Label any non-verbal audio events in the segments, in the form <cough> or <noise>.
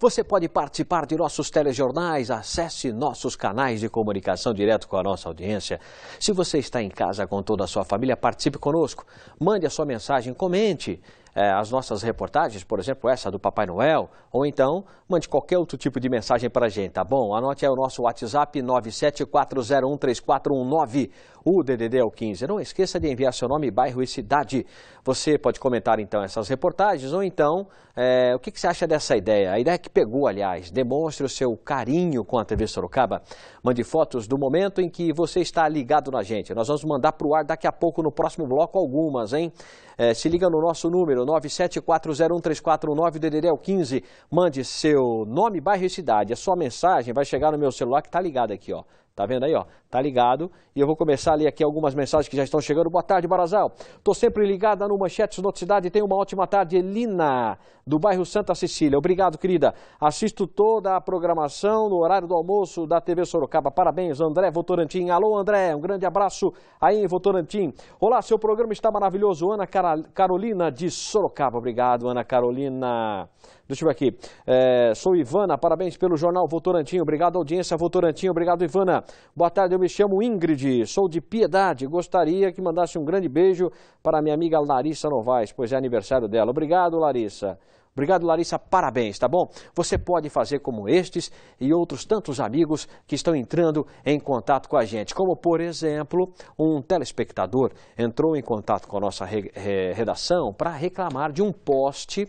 Você pode participar de nossos telejornais, acesse nossos canais de comunicação direto com a nossa audiência. Se você está em casa com toda a sua família, participe conosco. Mande a sua mensagem, comente é, as nossas reportagens, por exemplo, essa do Papai Noel, ou então mande qualquer outro tipo de mensagem para a gente, tá bom? Anote aí o nosso WhatsApp 974013419 o DDD é o 15. Não esqueça de enviar seu nome, bairro e cidade. Você pode comentar então essas reportagens ou então é, o que, que você acha dessa ideia. A ideia que pegou, aliás, demonstre o seu carinho com a TV Sorocaba. Mande fotos do momento em que você está ligado na gente. Nós vamos mandar para o ar daqui a pouco no próximo bloco algumas, hein? É, se liga no nosso número 974013419, DDD é o 15. Mande seu nome, bairro e cidade. A sua mensagem vai chegar no meu celular que está ligado aqui, ó. Tá vendo aí, ó? Tá ligado. E eu vou começar a ler aqui algumas mensagens que já estão chegando. Boa tarde, Barazal. Tô sempre ligada no Manchete Noticidade. Tenha uma ótima tarde, Elina, do bairro Santa Cecília. Obrigado, querida. Assisto toda a programação no horário do almoço da TV Sorocaba. Parabéns, André Votorantim. Alô, André. Um grande abraço aí em Votorantim. Olá, seu programa está maravilhoso. Ana Carolina de Sorocaba. Obrigado, Ana Carolina. Deixa eu ver aqui. É, sou Ivana, parabéns pelo jornal Votorantinho. Obrigado, audiência Votorantinho. Obrigado, Ivana. Boa tarde, eu me chamo Ingrid, sou de Piedade. Gostaria que mandasse um grande beijo para minha amiga Larissa Novaes, pois é aniversário dela. Obrigado, Larissa. Obrigado, Larissa. Parabéns, tá bom? Você pode fazer como estes e outros tantos amigos que estão entrando em contato com a gente. Como, por exemplo, um telespectador entrou em contato com a nossa re redação para reclamar de um poste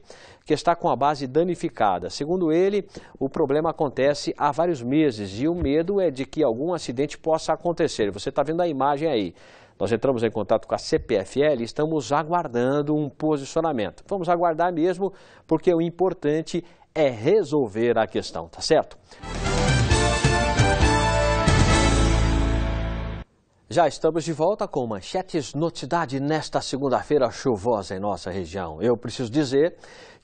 que está com a base danificada. Segundo ele, o problema acontece há vários meses e o medo é de que algum acidente possa acontecer. Você está vendo a imagem aí. Nós entramos em contato com a CPFL e estamos aguardando um posicionamento. Vamos aguardar mesmo, porque o importante é resolver a questão, tá certo? Já estamos de volta com manchetes notidade nesta segunda-feira chuvosa em nossa região. Eu preciso dizer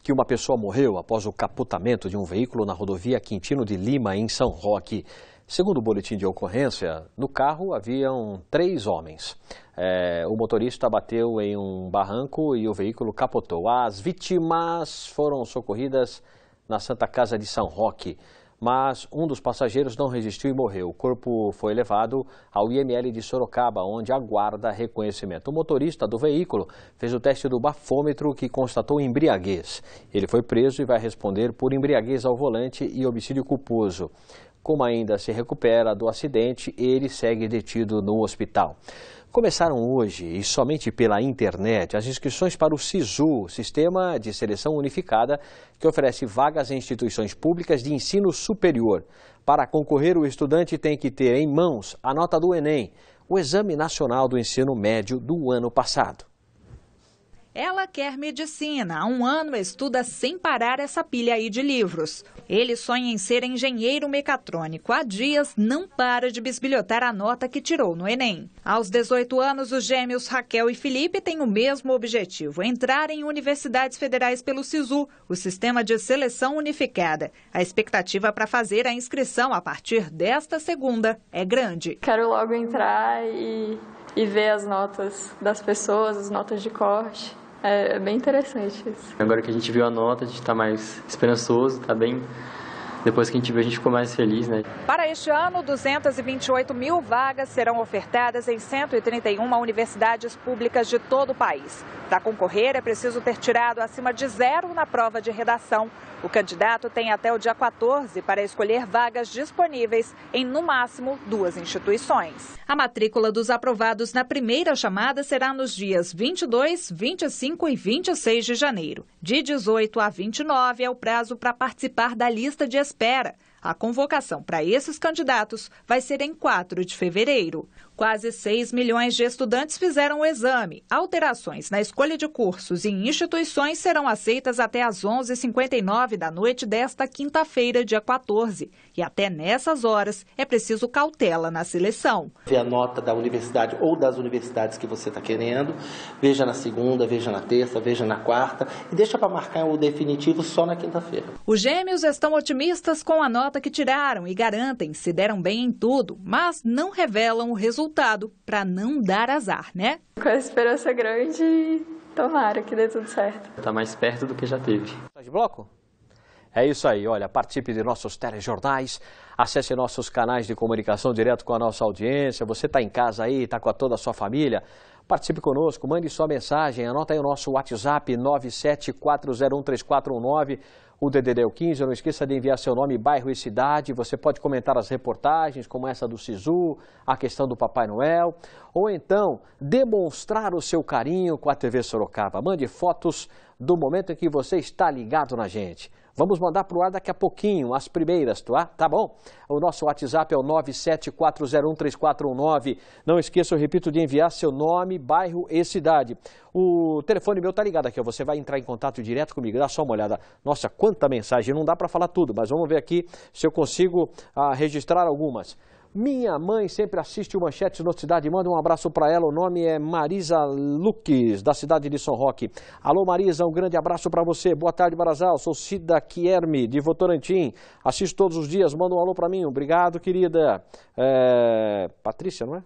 que uma pessoa morreu após o capotamento de um veículo na rodovia Quintino de Lima, em São Roque. Segundo o boletim de ocorrência, no carro haviam três homens. É, o motorista bateu em um barranco e o veículo capotou. As vítimas foram socorridas na Santa Casa de São Roque mas um dos passageiros não resistiu e morreu. O corpo foi levado ao IML de Sorocaba, onde aguarda reconhecimento. O motorista do veículo fez o teste do bafômetro que constatou embriaguez. Ele foi preso e vai responder por embriaguez ao volante e homicídio culposo. Como ainda se recupera do acidente, ele segue detido no hospital. Começaram hoje e somente pela internet as inscrições para o SISU, Sistema de Seleção Unificada, que oferece vagas em instituições públicas de ensino superior. Para concorrer, o estudante tem que ter em mãos a nota do Enem, o Exame Nacional do Ensino Médio do ano passado. Ela quer medicina. Há um ano estuda sem parar essa pilha aí de livros. Ele sonha em ser engenheiro mecatrônico. Há dias não para de bisbilhotar a nota que tirou no Enem. Aos 18 anos, os gêmeos Raquel e Felipe têm o mesmo objetivo: entrar em universidades federais pelo SISU, o Sistema de Seleção Unificada. A expectativa para fazer a inscrição a partir desta segunda é grande. Quero logo entrar e, e ver as notas das pessoas, as notas de corte. É, é bem interessante isso. Agora que a gente viu a nota, a gente está mais esperançoso, está bem depois que a gente viu, a gente ficou mais feliz, né? Para este ano, 228 mil vagas serão ofertadas em 131 universidades públicas de todo o país. Para concorrer, é preciso ter tirado acima de zero na prova de redação. O candidato tem até o dia 14 para escolher vagas disponíveis em, no máximo, duas instituições. A matrícula dos aprovados na primeira chamada será nos dias 22, 25 e 26 de janeiro. De 18 a 29 é o prazo para participar da lista de espera, a convocação para esses candidatos vai ser em 4 de fevereiro. Quase 6 milhões de estudantes fizeram o exame. Alterações na escolha de cursos e instituições serão aceitas até às 11h59 da noite desta quinta-feira, dia 14. E até nessas horas é preciso cautela na seleção. Vê a nota da universidade ou das universidades que você está querendo, veja na segunda, veja na terça, veja na quarta e deixa para marcar o definitivo só na quinta-feira. Os gêmeos estão otimistas com a nota que tiraram e garantem se deram bem em tudo, mas não revelam o resultado para não dar azar, né? Com a esperança grande, tomara que dê tudo certo. Está mais perto do que já teve. Tá de bloco? É isso aí, olha, participe de nossos telejornais, acesse nossos canais de comunicação direto com a nossa audiência, você está em casa aí, está com toda a sua família, participe conosco, mande sua mensagem, anota aí o nosso WhatsApp 974013419, o DDD 15, é não esqueça de enviar seu nome, bairro e cidade, você pode comentar as reportagens, como essa do Sisu, a questão do Papai Noel, ou então demonstrar o seu carinho com a TV Sorocaba, mande fotos, do momento em que você está ligado na gente. Vamos mandar para o ar daqui a pouquinho as primeiras, tá? tá bom? O nosso WhatsApp é o 974013419. Não esqueça, eu repito, de enviar seu nome, bairro e cidade. O telefone meu está ligado aqui, você vai entrar em contato direto comigo, dá só uma olhada. Nossa, quanta mensagem, não dá para falar tudo, mas vamos ver aqui se eu consigo ah, registrar algumas. Minha mãe sempre assiste o Manchetes Cidade. Manda um abraço para ela. O nome é Marisa Luques, da cidade de São Roque. Alô, Marisa, um grande abraço para você. Boa tarde, Barazal. Sou Cida Kierme, de Votorantim. Assisto todos os dias. Manda um alô para mim. Obrigado, querida. É... Patrícia, não é?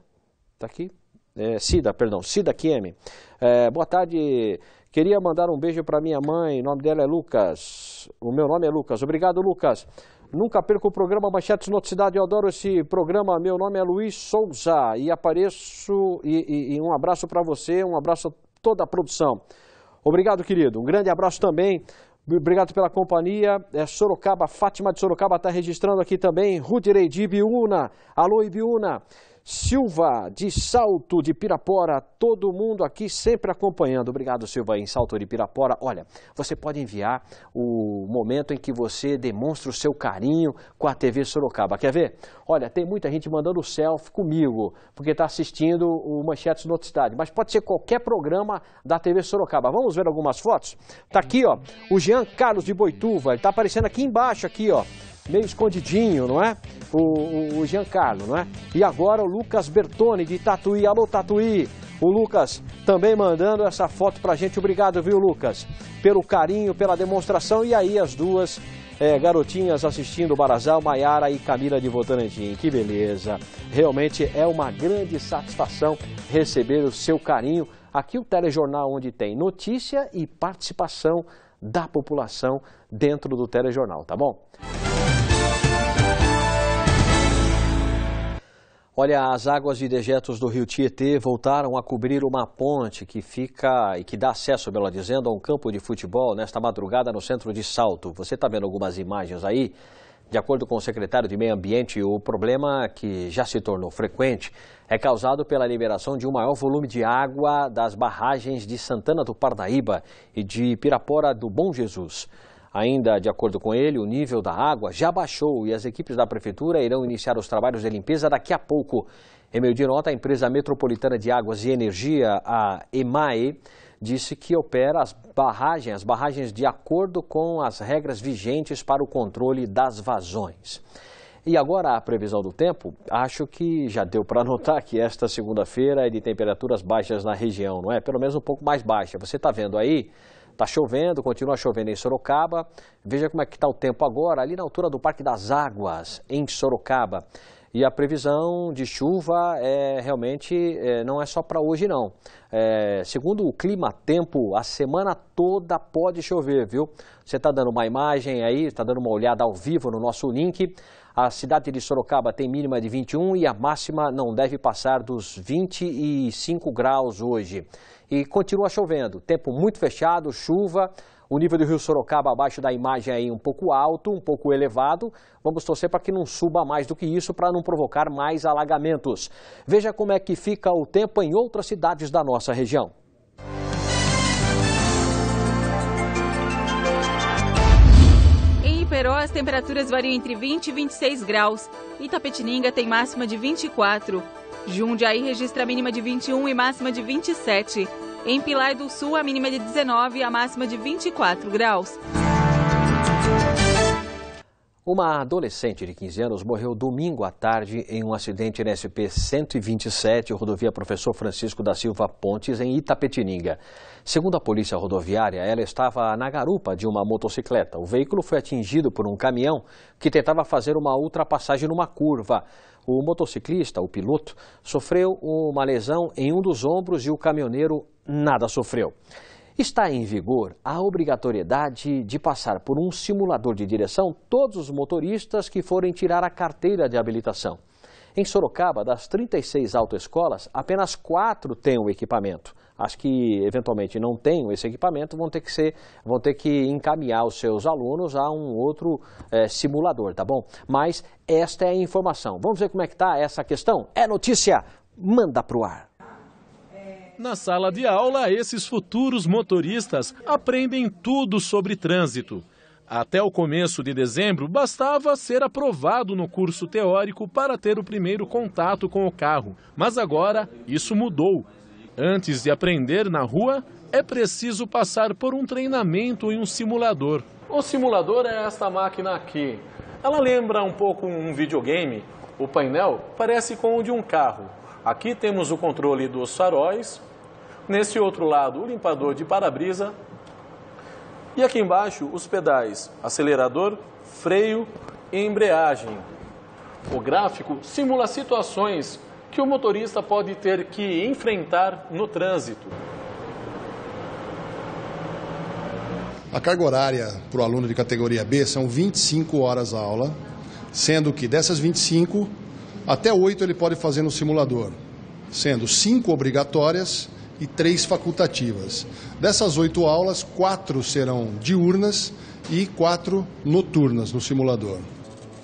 Está aqui? É, Cida, perdão. Cida Quierme. É, boa tarde. Queria mandar um beijo para minha mãe. O nome dela é Lucas. O meu nome é Lucas. Obrigado, Lucas. Nunca perco o programa Manchetes Noticidade. Eu adoro esse programa. Meu nome é Luiz Souza e apareço e, e, e um abraço para você, um abraço a toda a produção. Obrigado, querido. Um grande abraço também. Obrigado pela companhia. É Sorocaba, Fátima de Sorocaba está registrando aqui também. Rudirei de Ibiúna. Alô, Ibiúna. Silva, de Salto de Pirapora, todo mundo aqui sempre acompanhando. Obrigado, Silva, em Salto de Pirapora. Olha, você pode enviar o momento em que você demonstra o seu carinho com a TV Sorocaba. Quer ver? Olha, tem muita gente mandando selfie comigo, porque está assistindo o Manchetes Noticidade, mas pode ser qualquer programa da TV Sorocaba. Vamos ver algumas fotos? Está aqui, ó, o Jean Carlos de Boituva, ele está aparecendo aqui embaixo, aqui, ó meio escondidinho, não é? O, o, o Giancarlo, não é? E agora o Lucas Bertoni de Tatuí. Alô, Tatuí! O Lucas também mandando essa foto pra gente. Obrigado, viu, Lucas? Pelo carinho, pela demonstração. E aí as duas é, garotinhas assistindo o Barazal, Maiara e Camila de Votorantim. Que beleza! Realmente é uma grande satisfação receber o seu carinho. Aqui o telejornal onde tem notícia e participação da população dentro do telejornal, tá bom? Olha, as águas e dejetos do rio Tietê voltaram a cobrir uma ponte que fica e que dá acesso, melhor dizendo, a um campo de futebol nesta madrugada no centro de Salto. Você está vendo algumas imagens aí? De acordo com o secretário de Meio Ambiente, o problema que já se tornou frequente é causado pela liberação de um maior volume de água das barragens de Santana do Parnaíba e de Pirapora do Bom Jesus. Ainda de acordo com ele, o nível da água já baixou e as equipes da prefeitura irão iniciar os trabalhos de limpeza daqui a pouco. Em meio de nota, a empresa metropolitana de águas e energia, a EMAE, disse que opera as barragens, as barragens de acordo com as regras vigentes para o controle das vazões. E agora a previsão do tempo, acho que já deu para <laughs> notar que esta segunda-feira é de temperaturas baixas na região, não é? Pelo menos um pouco mais baixa. Você está vendo aí Está chovendo, continua chovendo em Sorocaba. Veja como é que está o tempo agora, ali na altura do Parque das Águas, em Sorocaba. E a previsão de chuva é realmente é, não é só para hoje não. É, segundo o clima tempo, a semana toda pode chover, viu? Você está dando uma imagem aí, está dando uma olhada ao vivo no nosso link. A cidade de Sorocaba tem mínima de 21 e a máxima não deve passar dos 25 graus hoje. E continua chovendo, tempo muito fechado, chuva, o nível do rio Sorocaba abaixo da imagem aí um pouco alto, um pouco elevado. Vamos torcer para que não suba mais do que isso para não provocar mais alagamentos. Veja como é que fica o tempo em outras cidades da nossa região. Em Iperó, as temperaturas variam entre 20 e 26 graus. Itapetininga tem máxima de 24 Jundiaí registra a mínima de 21 e máxima de 27. Em Pilar do Sul, a mínima de 19 e a máxima de 24 graus. Uma adolescente de 15 anos morreu domingo à tarde em um acidente na SP 127, rodovia Professor Francisco da Silva Pontes, em Itapetininga. Segundo a polícia rodoviária, ela estava na garupa de uma motocicleta. O veículo foi atingido por um caminhão que tentava fazer uma ultrapassagem numa curva. O motociclista, o piloto, sofreu uma lesão em um dos ombros e o caminhoneiro nada sofreu. Está em vigor a obrigatoriedade de passar por um simulador de direção todos os motoristas que forem tirar a carteira de habilitação. Em Sorocaba, das 36 autoescolas, apenas quatro têm o equipamento. As que eventualmente não têm esse equipamento vão ter que, ser, vão ter que encaminhar os seus alunos a um outro é, simulador, tá bom? Mas esta é a informação. Vamos ver como é que está essa questão? É notícia! Manda pro ar! Na sala de aula, esses futuros motoristas aprendem tudo sobre trânsito. Até o começo de dezembro, bastava ser aprovado no curso teórico para ter o primeiro contato com o carro. Mas agora, isso mudou. Antes de aprender na rua, é preciso passar por um treinamento em um simulador. O simulador é esta máquina aqui. Ela lembra um pouco um videogame. O painel parece com o de um carro. Aqui temos o controle dos faróis. Nesse outro lado, o limpador de para-brisa e aqui embaixo os pedais acelerador, freio e embreagem. O gráfico simula situações que o motorista pode ter que enfrentar no trânsito. A carga horária para o aluno de categoria B são 25 horas a aula, sendo que dessas 25, até 8 ele pode fazer no simulador, sendo 5 obrigatórias e três facultativas. Dessas oito aulas, quatro serão diurnas e quatro noturnas no simulador.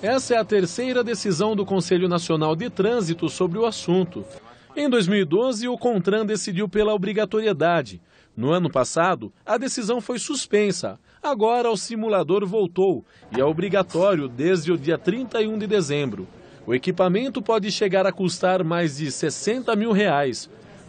Essa é a terceira decisão do Conselho Nacional de Trânsito sobre o assunto. Em 2012, o CONTRAN decidiu pela obrigatoriedade. No ano passado, a decisão foi suspensa. Agora, o simulador voltou e é obrigatório desde o dia 31 de dezembro. O equipamento pode chegar a custar mais de 60 mil reais.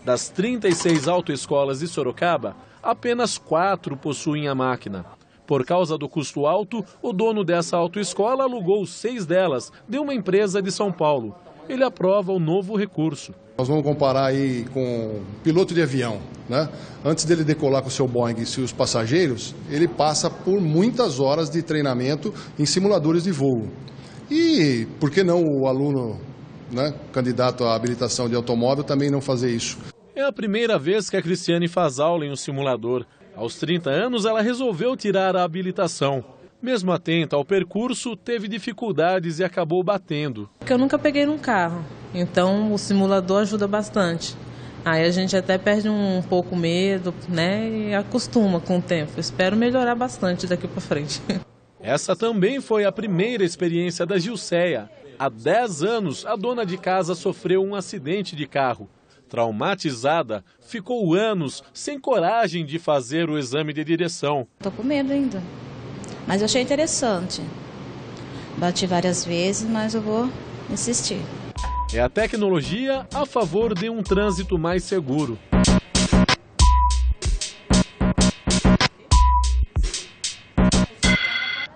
Das 36 autoescolas de Sorocaba, apenas quatro possuem a máquina. Por causa do custo alto, o dono dessa autoescola alugou seis delas de uma empresa de São Paulo. Ele aprova o novo recurso. Nós vamos comparar aí com piloto de avião, né? Antes dele decolar com o seu Boeing e seus passageiros, ele passa por muitas horas de treinamento em simuladores de voo. E por que não o aluno, né, candidato à habilitação de automóvel também não fazer isso? É a primeira vez que a Cristiane faz aula em um simulador. Aos 30 anos, ela resolveu tirar a habilitação. Mesmo atenta ao percurso, teve dificuldades e acabou batendo. Porque eu nunca peguei num carro, então o simulador ajuda bastante. Aí a gente até perde um pouco medo, né? E acostuma com o tempo. espero melhorar bastante daqui para frente. <laughs> Essa também foi a primeira experiência da Gilceia. Há 10 anos, a dona de casa sofreu um acidente de carro. Traumatizada, ficou anos sem coragem de fazer o exame de direção. Estou com medo ainda, mas achei interessante. Bati várias vezes, mas eu vou insistir. É a tecnologia a favor de um trânsito mais seguro.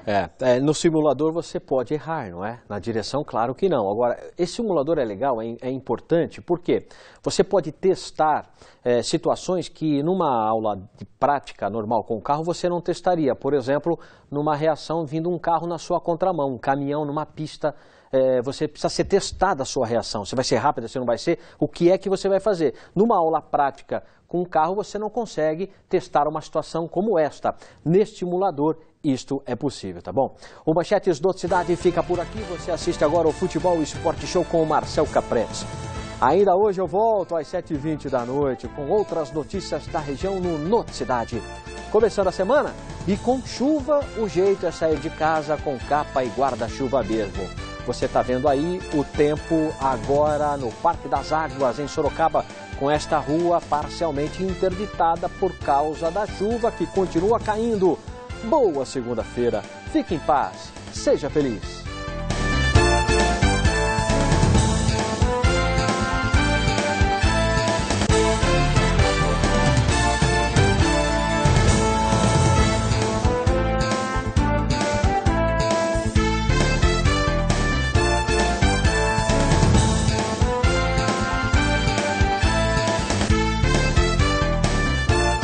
É, é, no simulador você pode errar, não é? Na direção, claro que não. Agora, esse simulador é legal, é, é importante, porque você pode testar é, situações que numa aula de prática normal com o carro você não testaria. Por exemplo, numa reação vindo um carro na sua contramão, um caminhão numa pista é, você precisa ser testada a sua reação. Você vai ser rápida, você não vai ser? O que é que você vai fazer? Numa aula prática com um carro, você não consegue testar uma situação como esta. Neste simulador, isto é possível, tá bom? O Manchetes do Cidade fica por aqui. Você assiste agora o Futebol Esporte Show com o Marcel Capretes. Ainda hoje eu volto às 7h20 da noite com outras notícias da região no Noticidade. Começando a semana e com chuva, o jeito é sair de casa com capa e guarda-chuva mesmo. Você está vendo aí o tempo agora no Parque das Águas, em Sorocaba, com esta rua parcialmente interditada por causa da chuva que continua caindo. Boa segunda-feira, fique em paz, seja feliz.